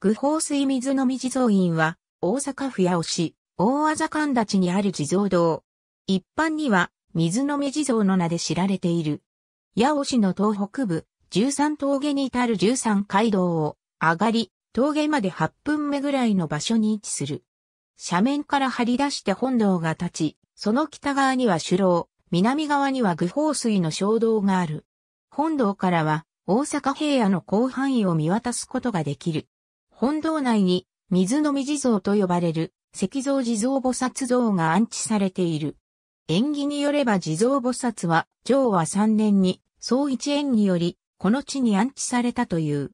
具法水水のみ地蔵院は、大阪府八尾市、大麻神立にある地蔵堂。一般には、水のみ地蔵の名で知られている。八尾市の東北部、13峠に至る13街道を、上がり、峠まで8分目ぐらいの場所に位置する。斜面から張り出して本堂が立ち、その北側には首楼、南側には具法水の衝動がある。本堂からは、大阪平野の広範囲を見渡すことができる。本堂内に水の地蔵と呼ばれる石像地蔵菩薩像が安置されている。縁起によれば地蔵菩薩は昭和3年に総一縁によりこの地に安置されたという。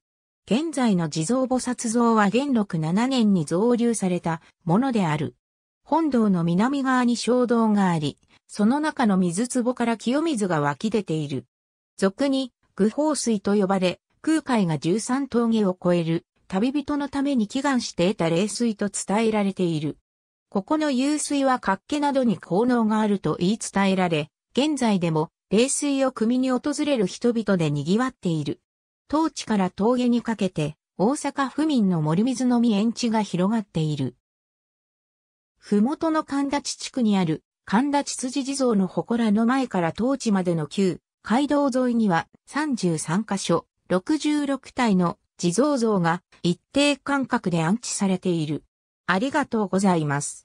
現在の地蔵菩薩像は元禄7年に造立されたものである。本堂の南側に小堂があり、その中の水壺から清水が湧き出ている。俗に、愚宝水と呼ばれ、空海が13峠を超える旅人のために祈願して得た霊水と伝えられている。ここの湧水は活気などに効能があると言い伝えられ、現在でも霊水を組に訪れる人々で賑わっている。当地から峠にかけて、大阪府民の森水のみ園地が広がっている。ふもとの神立地区にある神立辻地蔵の祠の前から当地までの旧街道沿いには33カ所、66体の地蔵像が一定間隔で安置されている。ありがとうございます。